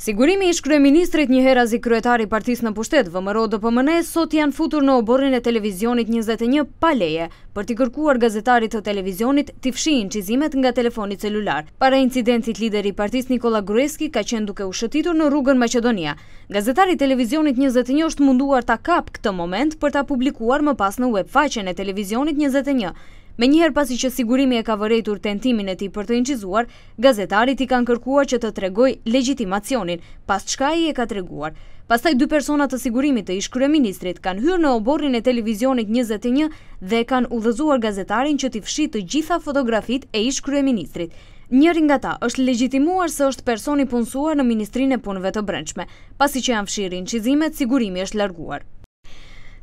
Sigurimi i shkrye ministrit një hera zi kryetari partis në pushtet, vëmëro dhe pëmëne, sot janë futur në oborin e televizionit 21 paleje për t'i kërkuar gazetarit të televizionit t'i fshin qizimet nga telefonit celular. Para incidencit lideri partis Nikola Grueski ka qenë duke u shëtitur në rrugën Macedonia. Gazetari televizionit 21 është munduar t'a kap këtë moment për t'a publikuar më pas në web faqen e televizionit 21. Me njëherë pasi që sigurimi e ka vërejtur tentimin e ti për të inqizuar, gazetarit i kanë kërkuar që të tregoj legitimacionin, pas qka i e ka treguar. Pastaj, dy personat të sigurimit të ishkryë ministrit kanë hyrë në oborin e televizionit 21 dhe kanë udhëzuar gazetarin që t'i fshi të gjitha fotografit e ishkryë ministrit. Njërin nga ta është legjitimuar se është personi punësuar në Ministrinë e Punëve të Brënçme. pasi që janë fshirin qizimet, sigurimi është larguar.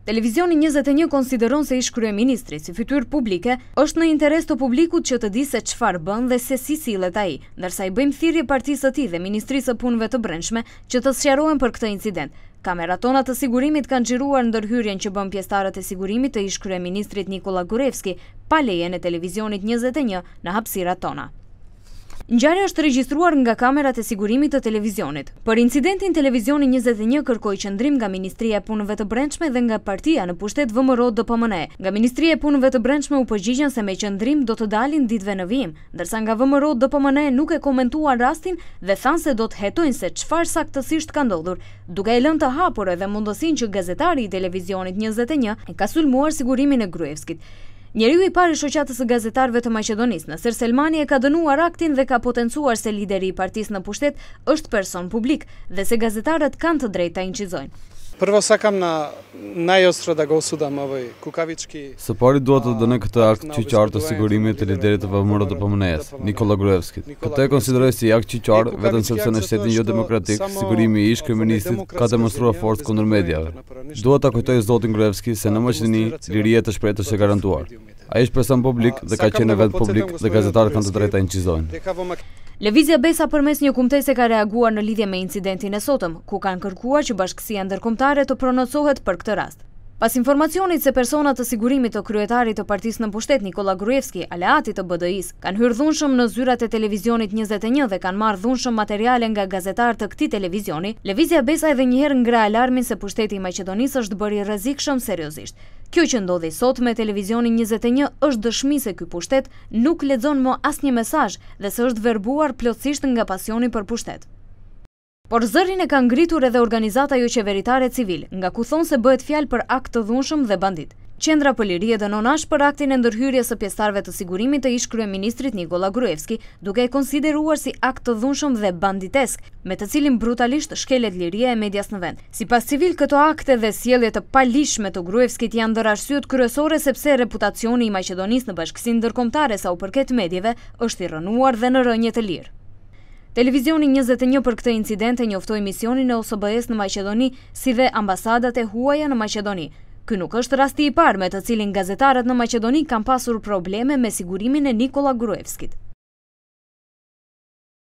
Televizioni 21 konsideron se ish krye ministri si fytyr publike është në interes të publikut që të di se qfar bën dhe se si silet leta i, nërsa i bëjmë thirje partisë ti dhe ministrisë punve të brendshme që të sëqerojnë për këtë incident. Kameratonat të sigurimit kanë gjiruar ndërhyrjen që bën pjestarët e sigurimit të ish krye ministrit Nikola Gurevski pa leje në televizionit 21 në hapsira tona. Ngjarja është regjistruar nga kamerat e sigurimit të televizionit. Për incidentin televizioni 21 kërkoi qendrim nga Ministria e Punëve të Brendshme dhe nga Partia në pushtet VMRO DPMN. Nga Ministria e Punëve të Brendshme u përgjigjen se me qendrim do të dalin ditëve në vim, ndërsa nga VMRO DPMN nuk e komentuan rastin dhe thanë se do të hetojnë se çfarë saktësisht ka ndodhur, duke e lënë të hapur edhe mundësinë që gazetari i televizionit 21 e ka sulmuar sigurimin e Gruevskit. Njeriu i parë i shoqatës së gazetarëve të Maqedonisë, Nasser Selmani e ka dënuar aktin dhe ka potencuar se lideri i partisë në pushtet është person publik dhe se gazetarët kanë të drejtë ta incizojnë. Përvo sa kam na najës jo da go suda më vëj kukavički... Se pari duhet të dëne këtë akt që qartë të sigurimi të liderit të vëmërë të pëmënejës, Nikola Gruevskit. Këtë e konsideroj si akt që qartë, sepse në shtetin jo demokratik, sigurimi i ishkë ka demonstrua forës kundër medjave. Duhet të kujtoj Zotin Gruevski se në mëqëni lirije të shprejtë është e garantuar. A i presan publik dhe ka qene vend publik dhe gazetarët kanë të drejta inqizojnë. Levizja Besa përmes një kumtese ka reaguar në lidhje me incidentin e sotëm, ku kanë kërkuar që bashkësia ndërkomtare të pronocohet për këtë rast. Pas informacionit se personat të sigurimit të kryetarit të partis në pushtet Nikola Grujevski, aleati të BDIs, kanë hyrë dhunshëm në zyrat e televizionit 21 dhe kanë marë dhunshëm materiale nga gazetar të këti televizioni, Levizia Besa edhe njëherë ngra alarmin se pushteti i Macedonis është bëri rëzikë shumë seriosisht. Kjo që ndodhe i sot me televizionin 21 është dëshmi se ky pushtet nuk ledzon mo as një mesaj dhe se është verbuar plotësisht nga pasioni për pushtet. Por zërin e ka ngritur edhe organizata jo qeveritare civil, nga ku thonë se bëhet fjal për akt të dhunshëm dhe bandit. Qendra për lirije dhe nonash për aktin e ndërhyrje së pjestarve të sigurimit të ish kryeministrit Nikola Gruevski, duke e konsideruar si akt të dhunshëm dhe banditesk, me të cilin brutalisht shkelet lirije e medjas në vend. Si pas civil, këto akte dhe sielje të palishme të Gruevski të janë dërarsyot kryesore sepse reputacioni i Macedonis në bashkësin dërkomtare sa u përket medjeve është i rënuar dhe në rënje të lirë. Televizioni 21 për këtë incident e njoftoj misionin e OSBS në Macedoni si dhe ambasadat e huaja në Macedoni, Ky nuk është rasti i parë me të cilin gazetarët në Macedoni kam pasur probleme me sigurimin e Nikola Gruevskit.